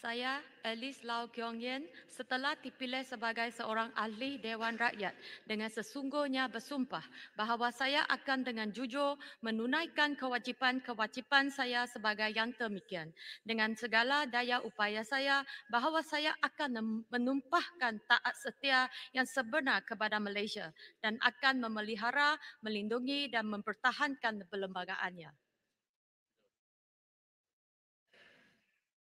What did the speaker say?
Saya Alice Lau Kiong Yen setelah dipilih sebagai seorang ahli Dewan Rakyat dengan sesungguhnya bersumpah bahawa saya akan dengan jujur menunaikan kewajipan-kewajipan saya sebagai yang demikian dengan segala daya upaya saya bahawa saya akan menumpahkan taat setia yang sebenar kepada Malaysia dan akan memelihara, melindungi dan mempertahankan perlembagaannya.